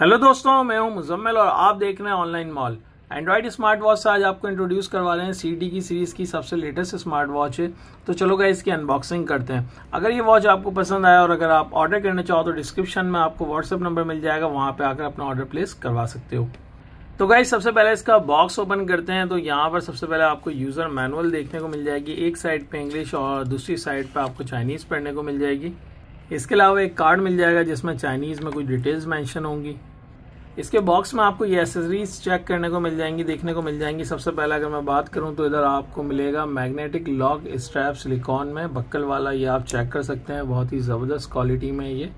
hello दोस्तों मैं हूं मुजम्मल और आप देख रहे हैं online mall Android smart watch से आज आपको इंट्रोड्यूस करवा रहे हैं सी की सीरीज़ की सबसे लेटेस्ट स्मार्ट वॉच है तो चलो गए इसकी अनबॉक्सिंग करते हैं अगर ये वॉच आपको पसंद आया और अगर आप ऑर्डर करना चाहो तो डिस्क्रिप्शन में आपको व्हाट्सअप नंबर मिल जाएगा वहाँ पर आकर अपना ऑर्डर प्लेस करवा सकते हो तो गाइज सबसे पहले इसका बॉक्स ओपन करते हैं तो यहाँ पर सबसे पहले आपको यूज़र मैनुअल देखने को मिल जाएगी एक साइड पे इंग्लिश और दूसरी साइड पे आपको चाइनीज़ पढ़ने को मिल जाएगी इसके अलावा एक कार्ड मिल जाएगा जिसमें चाइनीज़ में कुछ डिटेल्स मेंशन होंगी इसके बॉक्स में आपको ये एसेसरीज चेक करने को मिल जाएंगी देखने को मिल जाएंगी सबसे पहला अगर मैं बात करूं तो इधर आपको मिलेगा मैग्नेटिक लॉक स्ट्रैप सिलिकॉन में बक्कल वाला ये आप चेक कर सकते हैं बहुत ही ज़बरदस्त क्वालिटी में ये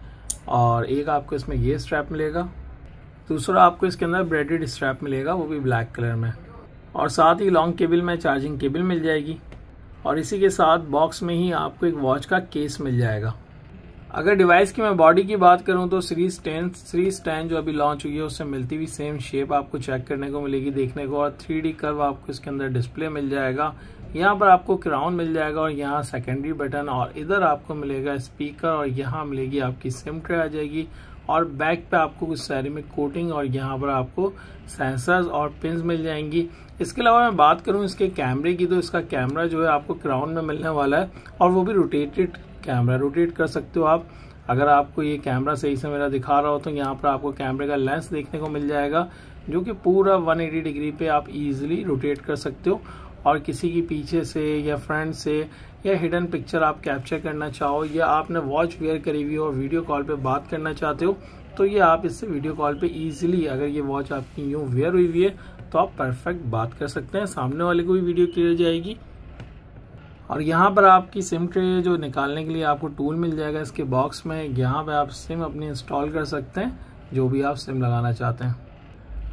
और एक आपको इसमें ये स्ट्रैप मिलेगा दूसरा आपको इसके अंदर ब्रेडेड स्ट्रैप मिलेगा वो भी ब्लैक कलर में और साथ ही लॉन्ग केबल में चार्जिंग केबल मिल जाएगी और इसी के साथ बॉक्स में ही आपको एक वॉच का केस मिल जाएगा अगर डिवाइस की मैं बॉडी की बात करूं तो सीरीज टेन सीरीज टेन जो अभी लॉन्च हुई है उससे मिलती हुई सेम शेप आपको चेक करने को मिलेगी देखने को और थ्री कर्व आपको इसके अंदर डिस्प्ले मिल जाएगा यहाँ पर आपको क्राउन मिल जाएगा और यहाँ सेकेंडरी बटन और इधर आपको मिलेगा स्पीकर और यहाँ मिलेगी आपकी सिम ट्रे आ जाएगी और बैक पे आपको कुछ में कोटिंग और यहाँ पर आपको सेंसर्स और पिन मिल जाएंगी इसके अलावा मैं बात करूँ इसके कैमरे की तो इसका कैमरा जो है आपको क्राउन में मिलने वाला है और वो भी रोटेटेड कैमरा रोटेट कर सकते हो आप अगर आपको ये कैमरा सही से मेरा दिखा रहा हो तो यहाँ पर आपको कैमरे का लेंस देखने को मिल जाएगा जो कि पूरा 180 डिग्री पे आप इजीली रोटेट कर सकते हो और किसी की पीछे से या फ्रंट से या हिडन पिक्चर आप कैप्चर करना चाहो या आपने वॉच वेयर करी हुई और वीडियो कॉल पे बात करना चाहते हो तो ये आप इससे वीडियो कॉल पे ईजिली अगर ये वॉच आपकी यूँ वेयर हुई हुई है तो आप परफेक्ट बात कर सकते हैं सामने वाले को भी वीडियो क्लियर जाएगी और यहाँ पर आपकी सिम ट्रे जो निकालने के लिए आपको टूल मिल जाएगा इसके बॉक्स में यहाँ पर आप सिम अपनी इंस्टॉल कर सकते हैं जो भी आप सिम लगाना चाहते हैं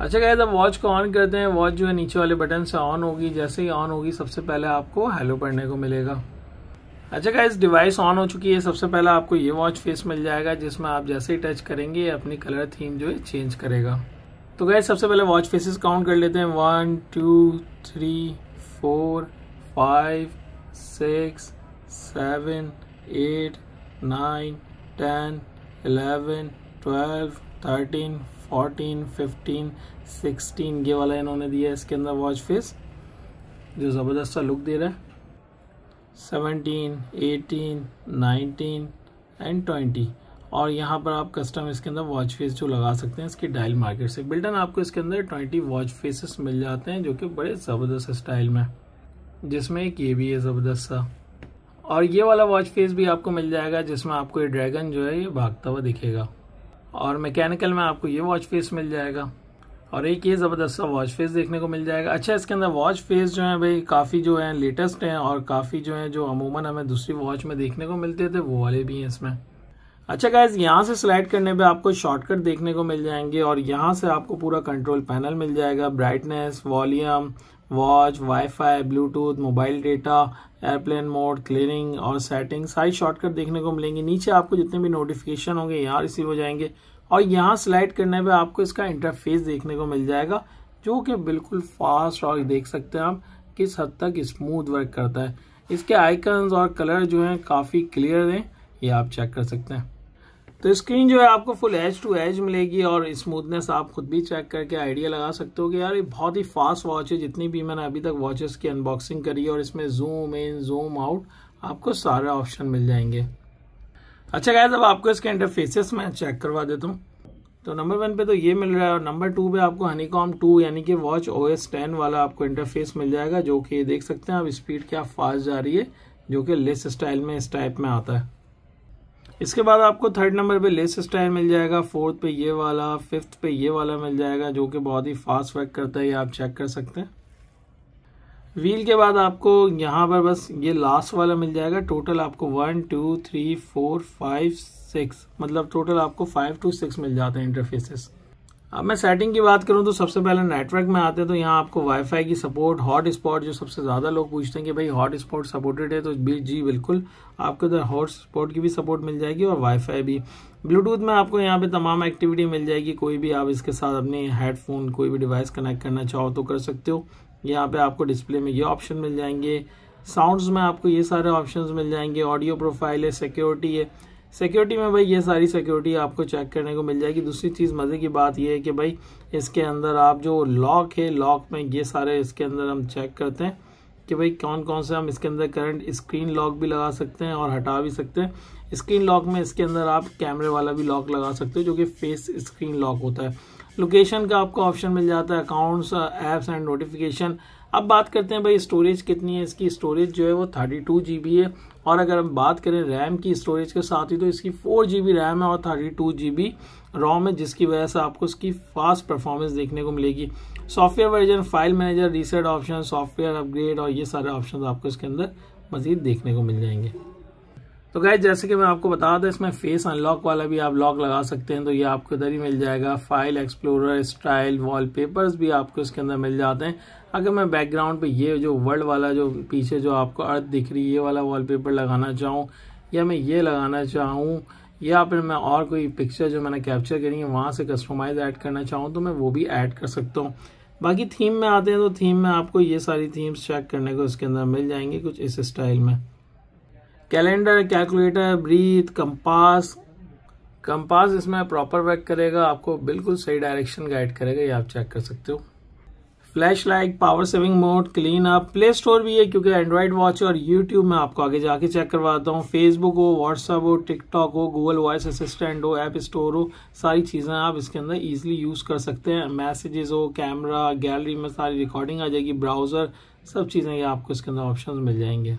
अच्छा गैस जब वॉच को ऑन करते हैं वॉच जो है नीचे वाले बटन से ऑन होगी जैसे ही ऑन होगी सबसे पहले आपको हेलो पढ़ने को मिलेगा अच्छा गैस डिवाइस ऑन हो चुकी है सबसे पहले आपको ये वॉच फेस मिल जाएगा जिसमें आप जैसे ही टच करेंगे अपनी कलर थीम जो है चेंज करेगा तो गए सबसे पहले वॉच फेसेस काउंट कर लेते हैं one two three four five six, seven, eight, nine, ten, eleven, twelve thirteen fourteen fifteen sixteen ये वाला इन्होंने दिया है इसके अंदर वॉच फेस जो ज़बरदस्त सा लुक दे रहा है seventeen eighteen nineteen and twenty और यहाँ पर आप कस्टम इसके अंदर वॉच फेस जो लगा सकते हैं इसके डायल मार्केट से बिल्टन आपको इसके अंदर ट्वेंटी वॉच फेसेस मिल जाते हैं जो कि बड़े ज़बरदस्त स्टाइल में जिसमें एक ये भी है ज़बरदस्त सा और ये वाला वॉच फेस भी आपको मिल जाएगा जिसमें आपको ये ड्रैगन जो है ये भागता हुआ दिखेगा और मैकेनिकल में आपको ये वॉच फेस मिल जाएगा और एक ये ज़बरदस्त सा वॉच फेस देखने को मिल जाएगा अच्छा इसके अंदर वॉच फेस जो है भाई काफ़ी जो है लेटेस्ट हैं और काफ़ी जो है जो अमूमन हमें दूसरी वॉच में देखने को मिलते थे वो वाले भी हैं इसमें अच्छा गाइज यहाँ से स्लाइड करने पे आपको शॉर्टकट देखने को मिल जाएंगे और यहाँ से आपको पूरा कंट्रोल पैनल मिल जाएगा brightness volume watch wifi Bluetooth mobile data airplane mode cleaning और सेटिंग सारी शॉर्टकट देखने को मिलेंगे नीचे आपको जितने भी नोटिफिकेशन होंगे यहाँ रिसीव हो जाएंगे और यहाँ स्लाइड करने पर आपको इसका इंटरफेस देखने को मिल जाएगा जो कि बिल्कुल फास्ट और देख सकते हैं आप किस हद तक स्मूथ वर्क करता है इसके आइकन्स और कलर जो हैं काफ़ी क्लियर हैं ये आप चेक कर सकते हैं तो स्क्रीन जो है आपको फुल एज टू एज मिलेगी और स्मूथनेस आप खुद भी चेक करके आइडिया लगा सकते हो कि यार ये बहुत ही फास्ट वॉच है जितनी भी मैंने अभी तक वॉचेस की अनबॉक्सिंग करी है और इसमें जूम इन जूम आउट आपको सारे ऑप्शन मिल जाएंगे अच्छा गायज अब आपको इसके इंटरफेसेस मैं चेक करवा देता हूँ तो नंबर वन पे तो ये मिल रहा है और नंबर टू पे आपको हनीकॉम टू यानी कि वॉच ओ एस टेन वाला आपको इंटरफेस मिल जाएगा जो कि देख सकते हैं अब स्पीड क्या फास्ट जा रही है जो कि लेस स्टाइल में इस टाइप में आता है इसके बाद आपको थर्ड नंबर पे लेस स्टाइल मिल जाएगा फोर्थ पे ये वाला फिफ्थ पे ये वाला मिल जाएगा जो कि बहुत ही फास्ट वर्क करता है ये आप चेक कर सकते हैं व्हील के बाद आपको यहाँ पर बस ये लास्ट वाला मिल जाएगा टोटल आपको one two three four five six मतलब टोटल आपको फाइव टू सिक्स मिल जाते हैं इंटरफेसेस अब मैं सेटिंग की बात करूं तो सबसे पहले नेटवर्क में आते हैं तो यहाँ आपको वाईफाई की सपोर्ट हॉट स्पॉट जो सबसे ज़्यादा लोग पूछते हैं कि भाई हॉट स्पॉट सपोर्टेड है तो जी बिल्कुल आपको इधर हॉट स्पॉट की भी सपोर्ट मिल जाएगी और वाईफाई भी ब्लूटूथ में आपको यहाँ पे तमाम एक्टिविटी मिल जाएगी कोई भी आप इसके साथ अपने हेडफोन कोई भी डिवाइस कनेक्ट करना चाहो तो कर सकते हो यहाँ पे आपको डिस्प्ले में ये ऑप्शन मिल जाएंगे साउंड में आपको ये सारे ऑप्शन मिल जाएंगे ऑडियो प्रोफाइल है सिक्योरिटी है सिक्योरिटी में भाई ये सारी सिक्योरिटी आपको चेक करने को मिल जाएगी दूसरी चीज़ मज़े की बात यह है कि भाई इसके अंदर आप जो लॉक है लॉक में ये सारे इसके अंदर हम चेक करते हैं कि भाई कौन कौन से हम इसके अंदर करंट स्क्रीन लॉक भी लगा सकते हैं और हटा भी सकते हैं स्क्रीन लॉक में इसके अंदर आप कैमरे वाला भी लॉक लगा सकते हो जो कि फेस स्क्रीन लॉक होता है लोकेशन का आपको ऑप्शन मिल जाता है अकाउंट्स ऐप्स एंड नोटिफिकेशन अब बात करते हैं भाई स्टोरेज कितनी है इसकी स्टोरेज जो है वो थर्टी टू जी बी है और अगर हम बात करें रैम की स्टोरेज के साथ ही तो इसकी फोर जी बी रैम है और thirty two G B ROM है जिसकी वजह से आपको इसकी फास्ट परफॉर्मेंस देखने को मिलेगी software version file manager reset option software upgrade और ये सारे ऑप्शन आपको इसके अंदर मजीद देखने को मिल जाएंगे तो गाय जैसे कि मैं आपको बता दें इसमें फेस अनलॉक वाला भी आप लॉक लगा सकते हैं तो ये आपको इधर ही मिल जाएगा फाइल एक्सप्लोरर स्टाइल वॉलपेपर्स भी आपको इसके अंदर मिल जाते हैं अगर मैं बैकग्राउंड पे ये जो वर्ल्ड वाला जो पीछे जो आपको अर्थ दिख रही है ये वाला वॉलपेपर लगाना चाहूँ या मैं ये लगाना चाहूँ या फिर मैं और कोई पिक्चर जो मैंने कैप्चर करी है वहाँ से कस्टमाइज ऐड करना चाहूँ तो मैं वो भी ऐड कर सकता हूँ बाकी थीम में आते हैं तो थीम में आपको ये सारी थीम्स चेक करने को इसके अंदर मिल जाएंगी कुछ इस स्टाइल में calendar calculator breath compass compass इसमें प्रॉपर वर्क करेगा आपको बिल्कुल सही डायरेक्शन गाइड करेगा ये आप चेक कर सकते हो flash light power saving mode clean up play store भी है क्योंकि एंड्रॉयड वॉच और यूट्यूब में आपको आगे जाके चेक करवाता हूँ फेसबुक हो व्हाट्सअप हो टिकटॉक हो गूगल वॉइस असिस्टेंट हो ऐप स्टोर हो सारी चीज़ें आप इसके अंदर ईजिली यूज़ कर सकते हैं मैसेजेस हो कैमरा गैलरी में सारी रिकॉर्डिंग आ जाएगी ब्राउज़र सब चीज़ें आपको इसके अंदर ऑप्शन मिल जाएंगे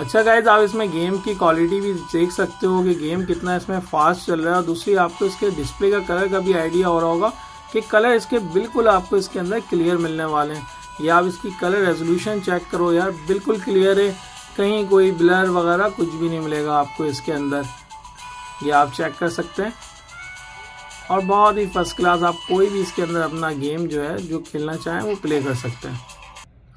अच्छा गाइज आप इसमें गेम की क्वालिटी भी देख सकते हो कि गेम कितना इसमें फास्ट चल रहा है और दूसरी आपको इसके डिस्प्ले का कलर का भी आइडिया हो रहा होगा कि कलर इसके बिल्कुल आपको इसके अंदर क्लियर मिलने वाले हैं या आप इसकी कलर रेजोल्यूशन चेक करो यार बिल्कुल क्लियर है कहीं कोई ब्लर वगैरह कुछ भी नहीं मिलेगा आपको इसके अंदर ये आप चेक कर सकते हैं और बहुत ही फर्स्ट क्लास आप कोई भी इसके अंदर अपना गेम जो है जो खेलना चाहें वो प्ले कर सकते हैं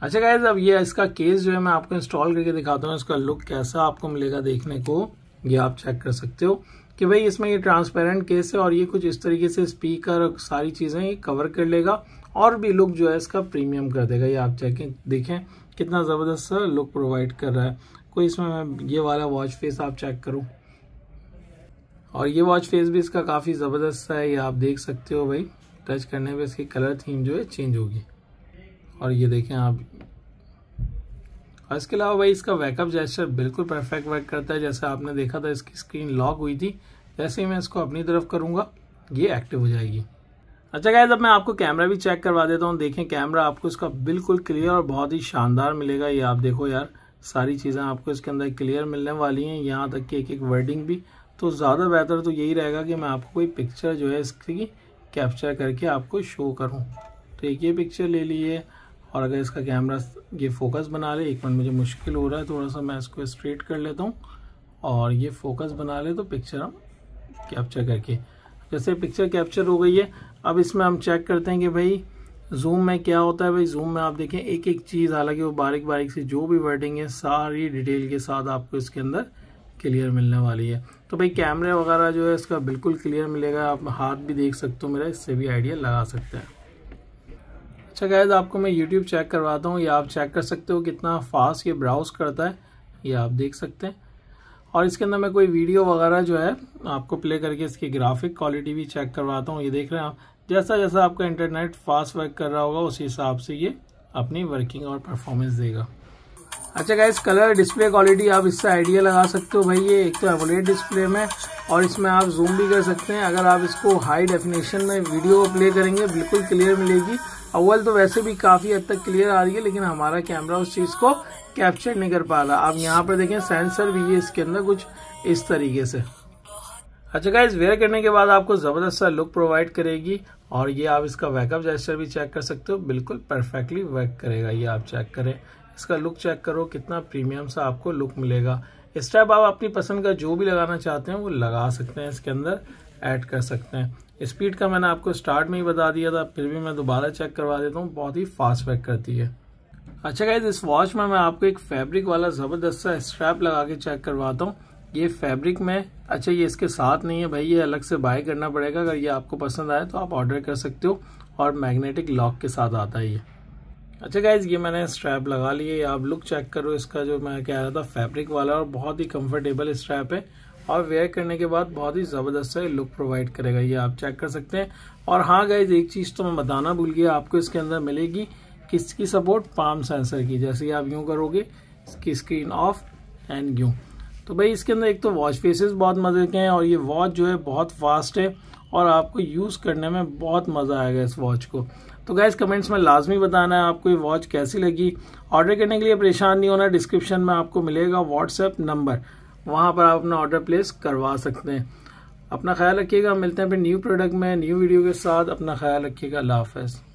अच्छा गाइज अब ये इसका केस जो है मैं आपको इंस्टॉल करके दिखाता हूँ इसका लुक कैसा आपको मिलेगा देखने को ये आप चेक कर सकते हो कि भाई इसमें ये ट्रांसपेरेंट केस है और ये कुछ इस तरीके से स्पीकर और सारी चीज़ें ये कवर कर लेगा और भी लुक जो है इसका प्रीमियम कर देगा ये आप चेक देखें कितना ज़बरदस्त लुक प्रोवाइड कर रहा है कोई इसमें मैं ये वाला वॉच फेस आप चेक करूँ और ये वॉच फेस भी इसका काफ़ी ज़बरदस्त है ये आप देख सकते हो भाई टच करने पे इसकी कलर थीम जो है चेंज होगी और ये देखें आप और इसके अलावा भाई इसका बैकअप जेस्चर बिल्कुल परफेक्ट वर्क करता है जैसे आपने देखा था इसकी स्क्रीन लॉक हुई थी जैसे ही मैं इसको अपनी तरफ करूँगा ये एक्टिव हो जाएगी अच्छा गाइज अब मैं आपको कैमरा भी चेक करवा देता हूँ देखें कैमरा आपको इसका बिल्कुल क्लियर और बहुत ही शानदार मिलेगा ये आप देखो यार सारी चीज़ें आपको इसके अंदर क्लियर मिलने वाली हैं यहाँ तक कि एक एक वर्डिंग भी तो ज़्यादा बेहतर तो यही रहेगा कि मैं आपको कोई पिक्चर जो है इसकी कैप्चर करके आपको शो करूँ तो एक ये पिक्चर ले लीजिए और अगर इसका कैमरा ये फोकस बना ले एक मिनट मुझे मुश्किल हो रहा है थोड़ा सा मैं इसको स्ट्रेट कर लेता हूँ और ये फोकस बना ले तो पिक्चर हम कैप्चर करके जैसे पिक्चर कैप्चर हो गई है अब इसमें हम चेक करते हैं कि भाई जूम में क्या होता है भाई जूम में आप देखें एक एक चीज़ हालांकि वो बारीक बारीक से जो भी वर्डिंग है सारी डिटेल के साथ आपको इसके अंदर क्लियर मिलने वाली है तो भाई कैमरे वगैरह जो है इसका बिल्कुल क्लियर मिलेगा आप हाथ भी देख सकते हो मेरा इससे भी आइडिया लगा सकते हैं अच्छा गैज आपको मैं यूट्यूब चेक करवाता हूँ ये आप चेक कर सकते हो कितना फास्ट ये ब्राउज करता है ये आप देख सकते हैं और इसके अंदर मैं कोई वीडियो वगैरह जो है आपको प्ले करके इसकी ग्राफिक क्वालिटी भी चेक करवाता हूँ ये देख रहे हैं आप जैसा जैसा आपका इंटरनेट फास्ट वर्क कर रहा होगा उसी हिसाब से ये अपनी वर्किंग और परफॉर्मेंस देगा अच्छा गाइस कलर डिस्प्ले क्वालिटी आप इससे आइडिया लगा सकते हो भाई ये एक तो एवोलेट डिस्प्ले में और इसमें आप जूम भी कर सकते हैं अगर आप इसको हाई डेफिनेशन में वीडियो प्ले करेंगे बिल्कुल क्लियर मिलेगी अव्वल तो वैसे भी काफी हद तक क्लियर आ रही है लेकिन हमारा कैमरा उस चीज को कैप्चर नहीं कर पा रहा आप यहाँ पर देखें सेंसर भी है इसके अंदर कुछ इस तरीके से अच्छा गाइज वेयर करने के बाद आपको ज़बरदस्त सा लुक प्रोवाइड करेगी और ये आप इसका बैकअप जेस्टर भी चेक कर सकते हो बिल्कुल परफेक्टली वैक करेगा ये आप चेक करें इसका लुक चेक करो कितना प्रीमियम सा आपको लुक मिलेगा इस टाइप आप अपनी पसंद का जो भी लगाना चाहते हैं वो लगा सकते हैं इसके अंदर ऐड कर सकते हैं स्पीड का मैंने आपको स्टार्ट में ही बता दिया था फिर भी मैं दोबारा चेक करवा देता हूँ बहुत ही फास्ट वैक करती है अच्छा गाइज इस वॉच में मैं आपको एक फैब्रिक वाला ज़बरदस्त सा स्ट्रैप लगा के चेक करवाता हूँ ये फैब्रिक में अच्छा ये इसके साथ नहीं है भाई ये अलग से बाय करना पड़ेगा अगर ये आपको पसंद आए तो आप ऑर्डर कर सकते हो और मैग्नेटिक लॉक के साथ आता है ये अच्छा गाइज ये मैंने स्ट्रैप लगा लिए आप लुक चेक करो इसका जो मैं कह रहा था फैब्रिक वाला और बहुत ही कम्फर्टेबल स्ट्रैप है और वेयर करने के बाद बहुत ही ज़बरदस्त सा लुक प्रोवाइड करेगा ये आप चेक कर सकते हैं और हाँ गाइज एक चीज़ तो मैं बताना भूल गया आपको इसके अंदर मिलेगी किसकी सपोर्ट पाम सेंसर की जैसे आप यूँ करोगे इसकी स्क्रीन ऑफ एंड यूं तो भाई इसके अंदर एक तो वॉच फेसेस बहुत मज़े के हैं और ये वॉच जो है बहुत फास्ट है और आपको यूज़ करने में बहुत मज़ा आएगा इस वॉच को तो गाइज़ कमेंट्स में लाजमी बताना है आपको ये वॉच कैसी लगी ऑर्डर करने के लिए परेशान नहीं होना डिस्क्रिप्शन में आपको मिलेगा व्हाट्सएप नंबर वहाँ पर आप अपना ऑर्डर प्लेस करवा सकते हैं अपना ख्याल रखिएगा मिलते हैं फिर न्यू प्रोडक्ट में न्यू वीडियो के साथ अपना ख्याल रखिएगा लाफेज़